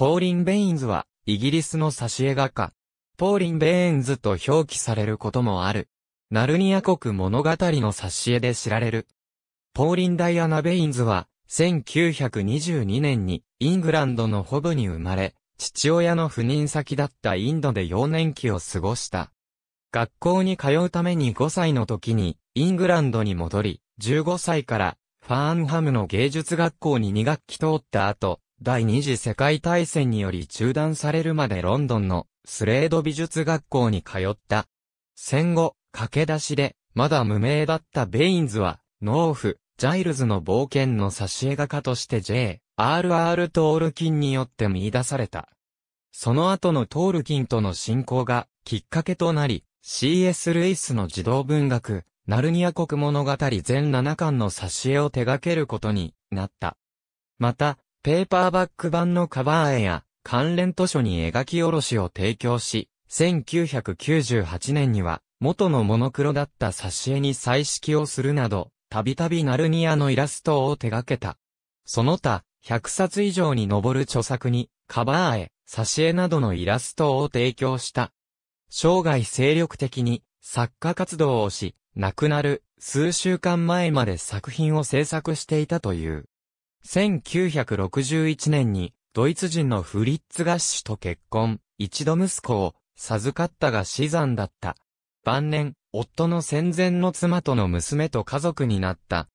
ポーリン・ベインズは、イギリスの挿絵画家。ポーリン・ベインズと表記されることもある。ナルニア国物語の挿絵で知られる。ポーリン・ダイアナ・ベインズは、1922年に、イングランドのホブに生まれ、父親の赴任先だったインドで幼年期を過ごした。学校に通うために5歳の時に、イングランドに戻り、15歳から、ファーンハムの芸術学校に2学期通った後、第二次世界大戦により中断されるまでロンドンのスレード美術学校に通った。戦後、駆け出しで、まだ無名だったベインズは、ノーフ、ジャイルズの冒険の挿絵画家として J. R.R. トールキンによって見出された。その後のトールキンとの進行がきっかけとなり、C.S. ルイスの児童文学、ナルニア国物語全7巻の挿絵を手掛けることになった。また、ペーパーバック版のカバー絵や関連図書に描き下ろしを提供し、1998年には元のモノクロだった挿絵に彩色をするなど、たびたびナルニアのイラストを手掛けた。その他、100冊以上に上る著作に、カバー絵、挿絵などのイラストを提供した。生涯精力的に作家活動をし、亡くなる数週間前まで作品を制作していたという。1961年にドイツ人のフリッツ・ガッシュと結婚、一度息子を授かったが死産だった。晩年、夫の戦前の妻との娘と家族になった。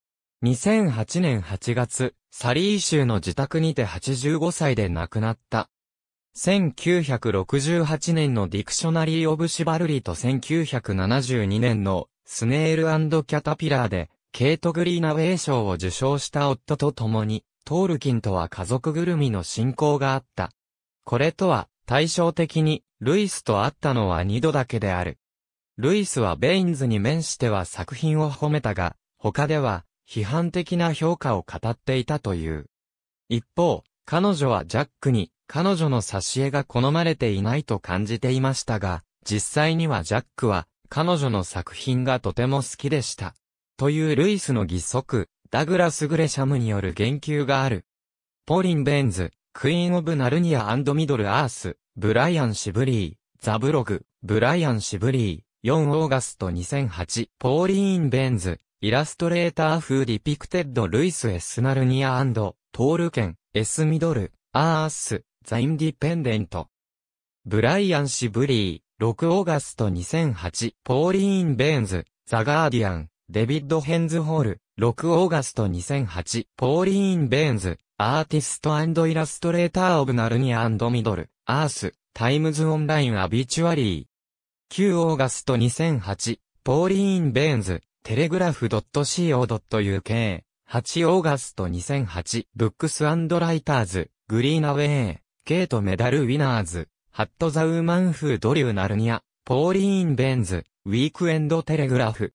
2008年8月、サリー州の自宅にて85歳で亡くなった。1968年のディクショナリー・オブ・シバルリと1972年のスネールキャタピラーでケイト・グリーナウェイ賞を受賞した夫と共に、トールキンとは家族ぐるみの親交があった。これとは、対照的に、ルイスと会ったのは二度だけである。ルイスはベインズに面しては作品を褒めたが、他では、批判的な評価を語っていたという。一方、彼女はジャックに、彼女の挿絵が好まれていないと感じていましたが、実際にはジャックは、彼女の作品がとても好きでした。というルイスの義足、ダグラス・グレシャムによる言及がある。ポリン・ベンズ、クイーン・オブ・ナルニアミドル・アース、ブライアン・シブリー、ザ・ブログ、ブライアン・シブリー、4オーガスト2008、ポーリーン・ベンズ、イラストレーター風ディピクテッド・ルイス・エス・ナルニアトールケン、エス・ミドル、アース、ザ・インディペンデント。ブライアン・シブリー、6オーガスト2008、ポーリーン・ベンズ、ザ・ガーディアン、デビッド・ヘンズホール、6オーガスト2008、ポーリーン・ベーンズ、アーティストイラストレーター・オブ・ナルニアミドル、アース、タイムズ・オンライン・アビチュアリー。9オーガスト2008、ポーリーン・ベーンズ、テレグラフ .co.uk、8オーガスト2008、ブックスライターズ、グリーナウェイ、ケートメダルウィナーズ、ハットザウーマンフー・ドリューナルニア、ポーリーン・ベンズ、ウィークエンドテレグラフ。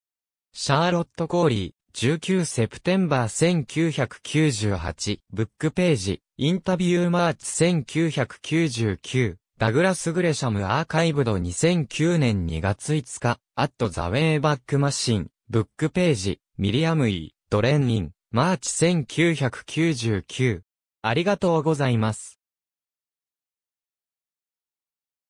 シャーロット・コーリー、19セプテンバー1998、ブックページ、インタビューマーチ1999、ダグラス・グレシャム・アーカイブド2009年2月5日、アット・ザ・ウェイ・バック・マシン、ブックページ、ミリアム・イー、ドレンニン、マーチ1999。ありがとうございます。